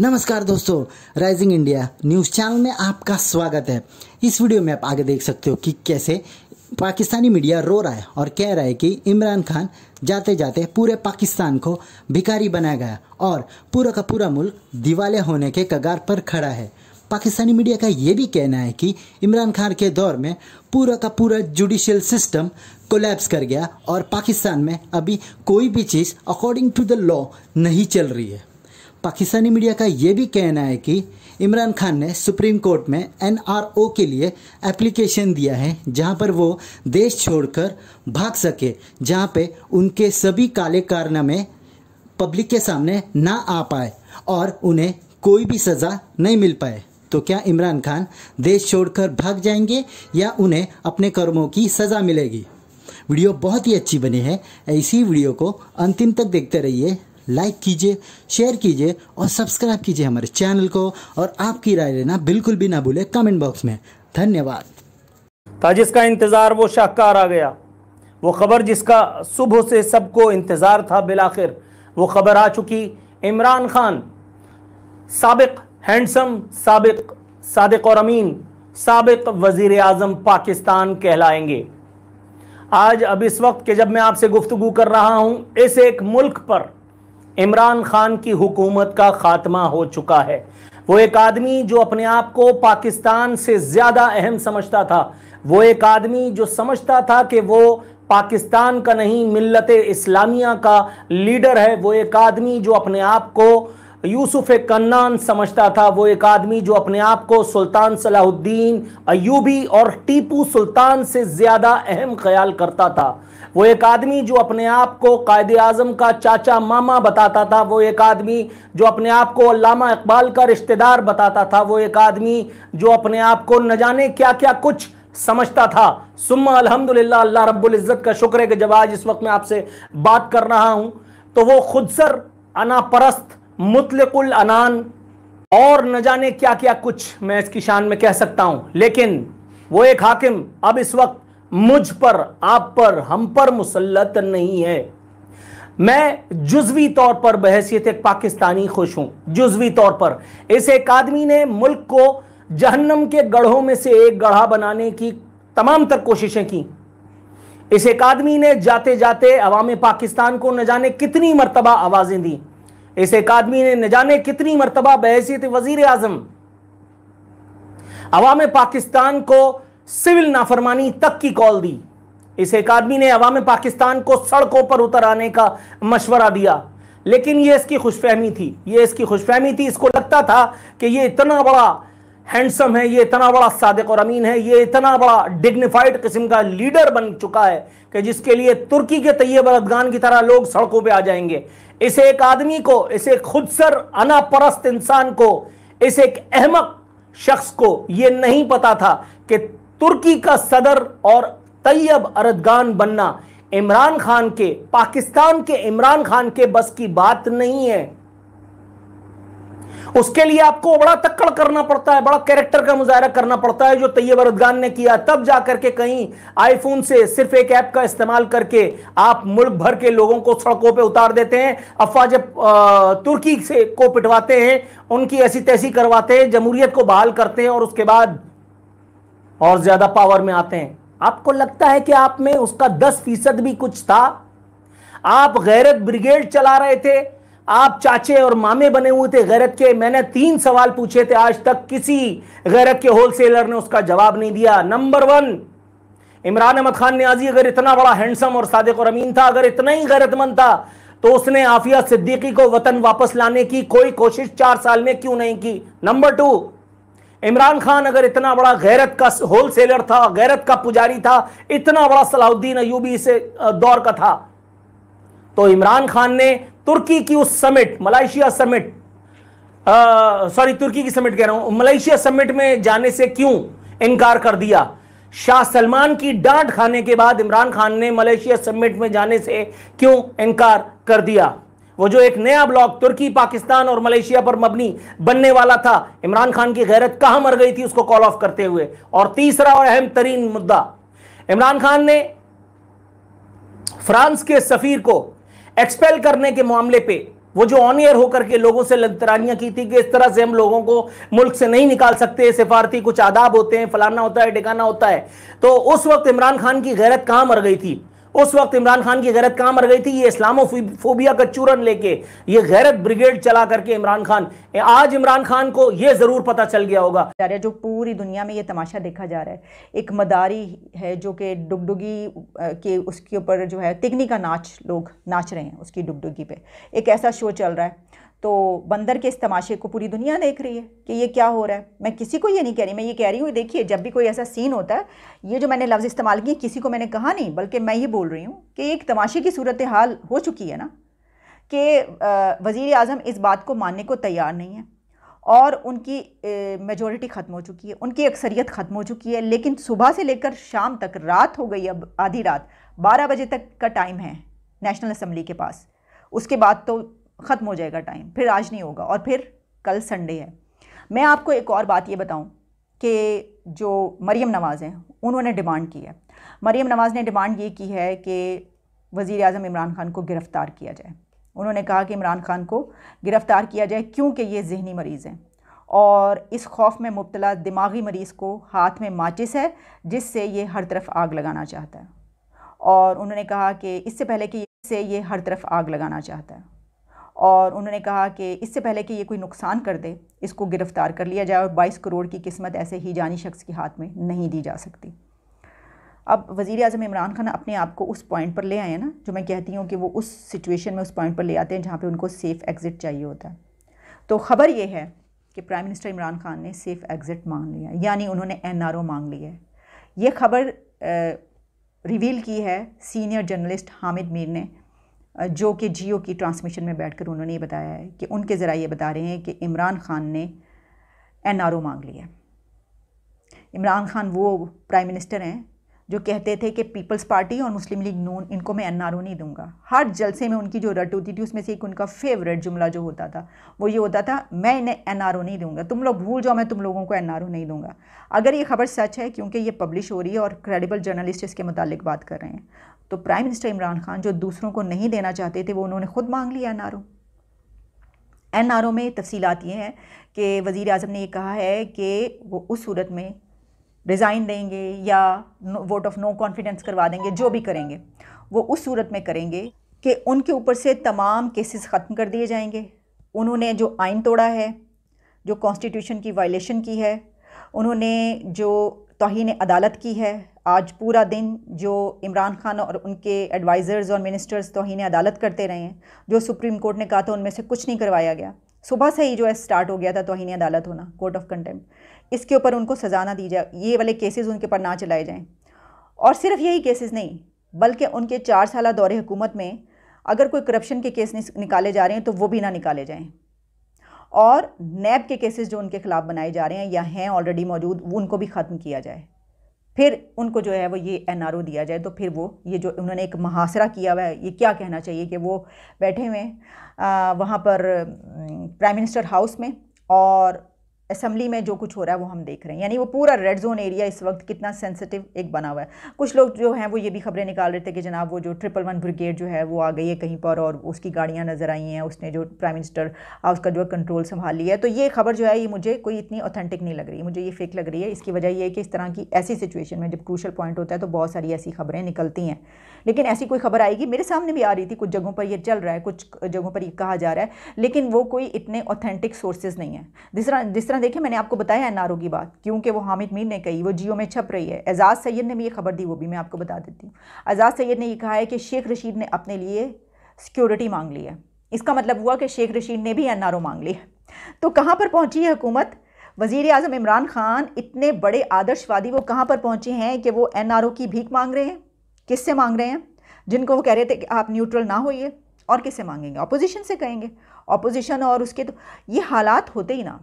नमस्कार दोस्तों rising India news channel में आपका स्वागत है इस वीडियो में आप आगे देख सकते हो कि कैसे पाकिस्तानी मीडिया रो रहा है और कह रहा है कि इमरान खान जाते जाते पूरे पाकिस्तान को भिखारी बनाया गया और पूरा का पूरा मुल्क दिवाले होने के कगार पर खड़ा है पाकिस्तानी मीडिया का ये भी कहना है कि इमरान खान के दौर में पूरा का पूरा जुडिशियल सिस्टम कोलैप्स कर गया और पाकिस्तान में अभी कोई भी चीज़ अकॉर्डिंग टू द लॉ नहीं चल रही है पाकिस्तानी मीडिया का ये भी कहना है कि इमरान खान ने सुप्रीम कोर्ट में एनआरओ के लिए एप्लीकेशन दिया है जहां पर वो देश छोड़कर भाग सके जहां पे उनके सभी काले कारनामे पब्लिक के सामने ना आ पाए और उन्हें कोई भी सज़ा नहीं मिल पाए तो क्या इमरान खान देश छोड़कर भाग जाएंगे या उन्हें अपने कर्मों की सज़ा मिलेगी वीडियो बहुत ही अच्छी बनी है ऐसी वीडियो को अंतिम तक देखते रहिए लाइक कीजिए शेयर कीजिए और सब्सक्राइब कीजिए हमारे चैनल को और आपकी राय लेना बिल्कुल भी ना भूले कमेंट बॉक्स में धन्यवाद था जिसका इंतज़ार वो शाहकार आ गया वो खबर जिसका सुबह से सबको इंतज़ार था बिलाखिर वो खबर आ चुकी इमरान खान सबक हैंडसम सबक सदक और अमीन सबक वजीर आजम पाकिस्तान कहलाएंगे आज अब इस वक्त के जब मैं आपसे गुफ्तु कर रहा हूं इस एक मुल्क पर इमरान खान की हुकूमत का खात्मा हो चुका है वो एक आदमी जो अपने आप को पाकिस्तान से ज़्यादा अहम समझता था वो एक आदमी जो समझता था कि वो पाकिस्तान का नहीं मिलत इस्लामिया का लीडर है वो एक आदमी जो अपने आप को यूसुफ कन्नान समझता था वो एक आदमी जो अपने आप को सुल्तान सलाहुद्दीन अयूबी और टीपू सुल्तान से ज़्यादा अहम ख्याल करता था वो एक आदमी जो अपने आप को कायद आजम का चाचा मामा बताता था वो एक आदमी जो अपने आप को अलामा इकबाल का रिश्तेदार बताता था वो एक आदमी जो अपने आप को न जाने क्या क्या कुछ समझता था सुम्मा अलहमदिल्ला अल्लाह रब्ज़त का शुक्र है कि जब आज इस वक्त मैं आपसे बात कर रहा हूं तो वो खुद सर अनापरस्त मुतलकुल अनान और न जाने क्या क्या कुछ मैं इसकी शान में कह सकता हूं लेकिन वो एक हाकिम अब इस वक्त मुझ पर आप पर हम पर मुसलत नहीं है मैं जुजवी तौर पर बहसीत एक पाकिस्तानी खुश हूं जुजवी तौर पर इस एक आदमी ने मुल्क को जहन्नम के गढ़ों में से एक गढ़ा बनाने की तमाम तर कोशिशें की इस एक आदमी ने जाते जाते अवाम पाकिस्तान को न जाने कितनी मरतबा आवाजें दी इस एक आदमी ने न जाने कितनी मरतबा बहसीत वजीर आजम अवाम पाकिस्तान को सिविल नाफरमानी तक की कॉल दी इस एक आदमी ने अवाम पाकिस्तान को सड़कों पर उतर आने का मशवरा दिया लेकिन यह इसकी खुशफहमी थी यह इसकी खुशफहमी थी इसको लगता था कि यह इतना बड़ा हैंडसम है ये इतना बड़ा सादिक और अमीन है ये इतना बड़ा डिग्निफाइड किस्म का लीडर बन चुका है कि जिसके लिए तुर्की के तैयब अफगान की तरह लोग सड़कों पे आ जाएंगे इस एक आदमी को इस एक खुदसर अनापरस्त इंसान को इस एक अहमक शख्स को ये नहीं पता था कि तुर्की का सदर और तैयब अरदगान बनना इमरान खान के पाकिस्तान के इमरान खान के बस की बात नहीं है उसके लिए आपको बड़ा तक्कड़ करना पड़ता है बड़ा कैरेक्टर का मुजाहरा करना पड़ता है जो तैयब अरदगान ने किया तब जाकर के कहीं आईफोन से सिर्फ एक ऐप का इस्तेमाल करके आप मुल्क भर के लोगों को सड़कों पर उतार देते हैं अफवाज जब तुर्की से को पिटवाते हैं उनकी ऐसी तैसी करवाते हैं जमहूरियत को बहाल करते हैं और उसके बाद और ज्यादा पावर में आते हैं आपको लगता है कि आप में उसका दस फीसद भी कुछ था आप गैरत ब्रिगेड चला रहे थे आप चाचे और मामे बने हुए थे गैरत के मैंने तीन सवाल पूछे थे आज तक किसी गैरत के होलसेलर ने उसका जवाब नहीं दिया नंबर वन इमरान अहमद खान नियाजी अगर इतना बड़ा हैंडसम और सादिक और अमीन था अगर इतना ही गैरतमंद था तो उसने आफिया सिद्दीकी को वतन वापस लाने की कोई कोशिश चार साल में क्यों नहीं की नंबर टू इमरान खान अगर इतना बड़ा गैरत का होलसेलर था गैरत का पुजारी था इतना बड़ा सलाहुद्दीन अयूबी से दौर का था तो इमरान खान ने तुर्की की उस समिट मलाइशिया समिट सॉरी तुर्की की समिट कह रहा हूं मलेशिया समिट में जाने से क्यों इनकार कर दिया शाह सलमान की डांट खाने के बाद इमरान खान ने मलेशिया समिट में जाने से क्यों इनकार कर दिया वो जो एक नया ब्लॉक तुर्की पाकिस्तान और मलेशिया पर मबनी बनने वाला था इमरान खान की गैरत कहां मर गई थी उसको कॉल ऑफ करते हुए और तीसरा और अहम तरीन मुद्दा इमरान खान ने फ्रांस के सफीर को एक्सपेल करने के मामले पे वो जो ऑन एयर होकर के लोगों से लंतरानियां की थी कि इस तरह से हम लोगों को मुल्क से नहीं निकाल सकते सिफारती कुछ आदाब होते हैं फलाना होता है टिकाना होता है तो उस वक्त इमरान खान की गैरत कहां मर गई थी उस वक्त इमरान खान की गैरत काम मर गई थी ये इस्लामोफोबिया का चूरन लेके ये गैरत ब्रिगेड चला करके इमरान खान आज इमरान खान को ये ज़रूर पता चल गया होगा जो पूरी दुनिया में ये तमाशा देखा जा रहा है एक मदारी है जो कि डुगडुगी के उसके ऊपर जो है तिगनी का नाच लोग नाच रहे हैं उसकी डुगडुगी पे एक ऐसा शो चल रहा है तो बंदर के इस तमाशे को पूरी दुनिया देख रही है कि ये क्या हो रहा है मैं किसी को ये नहीं कह रही मैं ये कह रही हूँ देखिए जब भी कोई ऐसा सीन होता है ये जो मैंने लफ्ज़ इस्तेमाल किए किसी को मैंने कहा नहीं बल्कि मैं ये बोल रही हूँ कि एक तमाशे की सूरत हाल हो चुकी है ना कि वज़ी अजम इस बात को मानने को तैयार नहीं है और उनकी मेजोरिटी ख़त्म हो चुकी है उनकी अक्सरियत ख़त्म हो चुकी है लेकिन सुबह से लेकर शाम तक रात हो गई अब आधी रात बारह बजे तक का टाइम है नेशनल असम्बली के पास उसके बाद तो ख़त्म हो जाएगा टाइम फिर आज नहीं होगा और फिर कल संडे है मैं आपको एक और बात ये बताऊं कि जो मरीम नवाज़ हैं उन्होंने डिमांड की है मरीम नवाज़ ने डिमांड ये की है कि वज़ी अजम इमरान खान को गिरफ़्तार किया जाए उन्होंने कहा कि इमरान खान को गिरफ़्तार किया जाए क्योंकि ये जहनी मरीज़ हैं और इस खौफ में मुबतला दिमागी मरीज़ को हाथ में माचिस है जिससे ये हर तरफ आग लगाना चाहता है और उन्होंने कहा कि इससे पहले कि इससे ये हर तरफ आग लगाना चाहता है और उन्होंने कहा कि इससे पहले कि ये कोई नुकसान कर दे इसको गिरफ़्तार कर लिया जाए और 22 करोड़ की किस्मत ऐसे ही जानी शख्स के हाथ में नहीं दी जा सकती अब वज़ी अजम इमरान खान अपने आप को उस पॉइंट पर ले आए हैं ना जो मैं कहती हूँ कि वो उस सिचुएशन में उस पॉइंट पर ले आते हैं जहाँ पर उनको सेफ़ एग्ज़िट चाहिए होता है तो ख़बर ये है कि प्राइम मिनिस्टर इमरान खान ने सेफ़ एग्ज़िट मांग लिया यानी उन्होंने एन आर ओ मांग लिया है ये खबर रिवील की है सीनियर जर्नलिस्ट हामिद मीर ने जो कि जियो की ट्रांसमिशन में बैठकर उन्होंने ये बताया है कि उनके ज़रा ये बता रहे हैं कि इमरान ख़ान ने एन आर ओ मांग लिया इमरान ख़ान वो प्राइम मिनिस्टर हैं जो कहते थे कि पीपल्स पार्टी और मुस्लिम लीग नून इनको मैं एन आर ओ नहीं दूंगा हर जलसे में उनकी जो रट होती थी उसमें से एक उनका फेवरेट जुमला जो होता था वो ये होता था मैं इन्हें एन आर ओ नहीं दूंगा तुम लोग भूल जाओ मैं तुम लोगों को एन आर ओ नहीं दूंगा अगर ये खबर सच है क्योंकि ये पब्लिश हो रही है और क्रेडिबल जर्नलिस्ट इसके मुतालिक बात कर रहे हैं तो प्राइम मिनिस्टर इमरान खान जो दूसरों को नहीं देना चाहते थे वो उन्होंने ख़ुद मांग लिया N R O N R O में तफसीत ये हैं कि वज़ी अजम ने यह कहा है कि वो उस सूरत में रिज़ाइन देंगे या वोट ऑफ नो कॉन्फिडेंस करवा देंगे जो भी करेंगे वो उस सूरत में करेंगे कि उनके ऊपर से तमाम केसेस ख़त्म कर दिए जाएंगे उन्होंने जो आइन तोड़ा है जो कॉन्स्टिट्यूशन की वायलेशन की है उन्होंने जो तोहन अदालत की है आज पूरा दिन जो इमरान खान और उनके एडवाइज़र्स और मिनिस्टर्स तोहन अदालत करते रहे हैं जो सुप्रीम कोर्ट ने कहा था उनमें से कुछ नहीं करवाया गया सुबह से ही जो है स्टार्ट हो गया था तोहन अदालत होना कोर्ट ऑफ कंटेम्प इसके ऊपर उनको सज़ा ना दी जाए ये वाले केसेस उनके ऊपर ना चलाए जाएँ और सिर्फ यही केसेस नहीं बल्कि उनके चार साल दौरे हुकूमत में अगर कोई करप्शन के केस निकाले जा रहे हैं तो वो भी ना निकाले जाएँ और नैब के केसेस जो उनके खिलाफ बनाए जा रहे हैं या हैं ऑलरेडी मौजूद वो उनको भी ख़त्म किया जाए फिर उनको जो है वो ये एन दिया जाए तो फिर वो ये जो उन्होंने एक महासरा किया हुआ है ये क्या कहना चाहिए कि वो बैठे हुए हैं वहाँ पर प्राइम मिनिस्टर हाउस में और असम्बली में जो कुछ हो रहा है वो हम देख रहे हैं यानी वो पूरा रेड जोन एरिया इस वक्त कितना सेंसिटिव एक बना हुआ है कुछ लोग जो हैं वो ये भी खबरें निकाल रहे थे कि जनाब वो जो ट्रिपल वन ब्रिगेड जो है वो आ गई है कहीं पर और उसकी गाड़ियाँ नज़र आई हैं उसने जो प्राइम मिनिस्टर उसका जो कंट्रोल संभाल लिया है तो ये खबर जो है ये मुझे कोई इतनी ऑथेंटिक नहीं लग रही मुझे ये फेक लग रही है इसकी वजह यह है कि इस तरह की ऐसी सिचुएशन में जब क्रूशल पॉइंट होता है तो बहुत सारी ऐसी खबरें निकलती हैं लेकिन ऐसी कोई खबर आएगी मेरे सामने भी आ रही थी कुछ जगहों पर ये चल रहा है कुछ जगहों पर यह कहा जा रहा है लेकिन वो कोई इतने ऑथेंटिक सोर्सेज नहीं है जिस तरह जिस तरह तरह देखें मैंने आपको बताया एनआरओ की बात क्योंकि वो हामिद मीर ने कही वो जियो में छप रही है एजाज़ सैद ने भी ये खबर दी वो भी मैं आपको बता देती हूँ एजाज़ सैद ने ये कहा है कि शेख रशीद ने अपने लिए सिक्योरिटी मांग ली है इसका मतलब हुआ कि शेख रशीद ने भी एन मांग ली है तो कहाँ पर पहुँची है हुकूमत वजीर अजम इमरान ख़ान इतने बड़े आदर्शवादी वो कहाँ पर पहुँचे हैं कि वो एन आर ओ की भीख मांग रहे हैं किससे मांग रहे हैं जिनको वो कह रहे थे कि आप न्यूट्रल ना होइए और किससे मांगेंगे अपोजिशन से कहेंगे अपोजिशन और उसके तो ये हालात होते ही ना